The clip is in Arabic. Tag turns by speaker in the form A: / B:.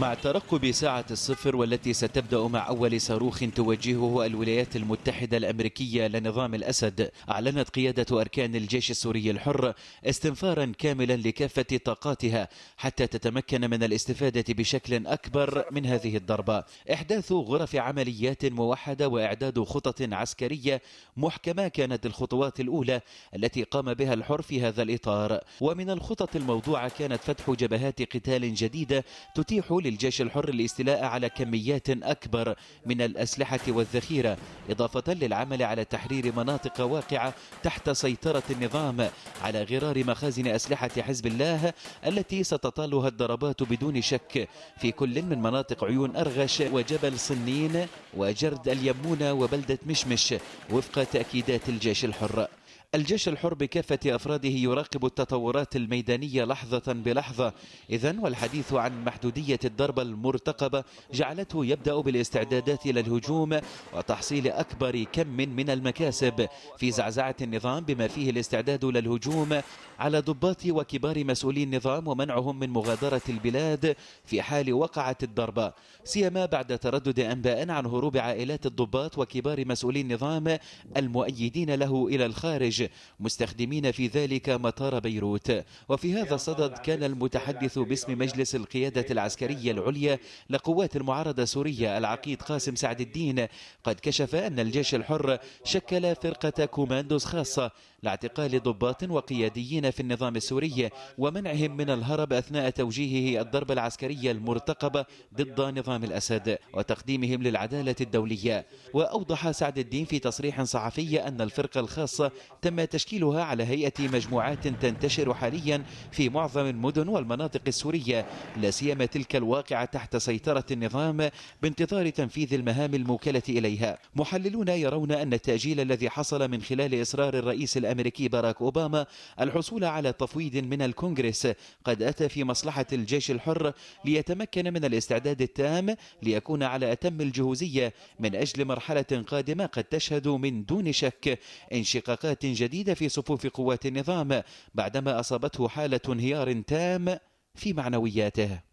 A: مع ترقب ساعة الصفر والتي ستبدأ مع أول صاروخ توجهه الولايات المتحدة الأمريكية لنظام الأسد أعلنت قيادة أركان الجيش السوري الحر استنفارا كاملا لكافة طاقاتها حتى تتمكن من الاستفادة بشكل أكبر من هذه الضربة إحداث غرف عمليات موحدة وإعداد خطط عسكرية محكمة كانت الخطوات الأولى التي قام بها الحر في هذا الإطار ومن الخطط الموضوعة كانت فتح جبهات قتال جديدة تتيح للجيش الحر الاستيلاء على كميات أكبر من الأسلحة والذخيرة إضافة للعمل على تحرير مناطق واقعة تحت سيطرة النظام على غرار مخازن أسلحة حزب الله التي ستطالها الضربات بدون شك في كل من مناطق عيون أرغش وجبل صنين وجرد اليمونة وبلدة مشمش وفق تأكيدات الجيش الحر الجيش الحر بكافة أفراده يراقب التطورات الميدانية لحظة بلحظة إذا والحديث عن محدودية الضربة المرتقبة جعلته يبدأ بالاستعدادات إلى الهجوم وتحصيل أكبر كم من المكاسب في زعزعة النظام بما فيه الاستعداد للهجوم على ضباط وكبار مسؤولي النظام ومنعهم من مغادرة البلاد في حال وقعت الضربة سيما بعد تردد أنباء عن هروب عائلات الضباط وكبار مسؤولي النظام المؤيدين له إلى الخارج مستخدمين في ذلك مطار بيروت وفي هذا الصدد كان المتحدث باسم مجلس القيادة العسكرية العليا لقوات المعارضة السورية العقيد قاسم سعد الدين قد كشف أن الجيش الحر شكل فرقة كوماندوز خاصة لاعتقال ضباط وقياديين في النظام السوري ومنعهم من الهرب أثناء توجيهه الضربة العسكرية المرتقبة ضد نظام الأسد وتقديمهم للعدالة الدولية وأوضح سعد الدين في تصريح صحفي أن الفرقة الخاصة تم تم تشكيلها على هيئة مجموعات تنتشر حاليا في معظم المدن والمناطق السورية لا سيما تلك الواقعة تحت سيطرة النظام بانتظار تنفيذ المهام الموكلة إليها محللون يرون أن التأجيل الذي حصل من خلال إصرار الرئيس الأمريكي باراك أوباما الحصول على تفويض من الكونغرس قد أتى في مصلحة الجيش الحر ليتمكن من الاستعداد التام ليكون على أتم الجهوزية من أجل مرحلة قادمة قد تشهد من دون شك انشقاقات جديدة في صفوف قوات النظام بعدما أصابته حالة انهيار تام في معنوياته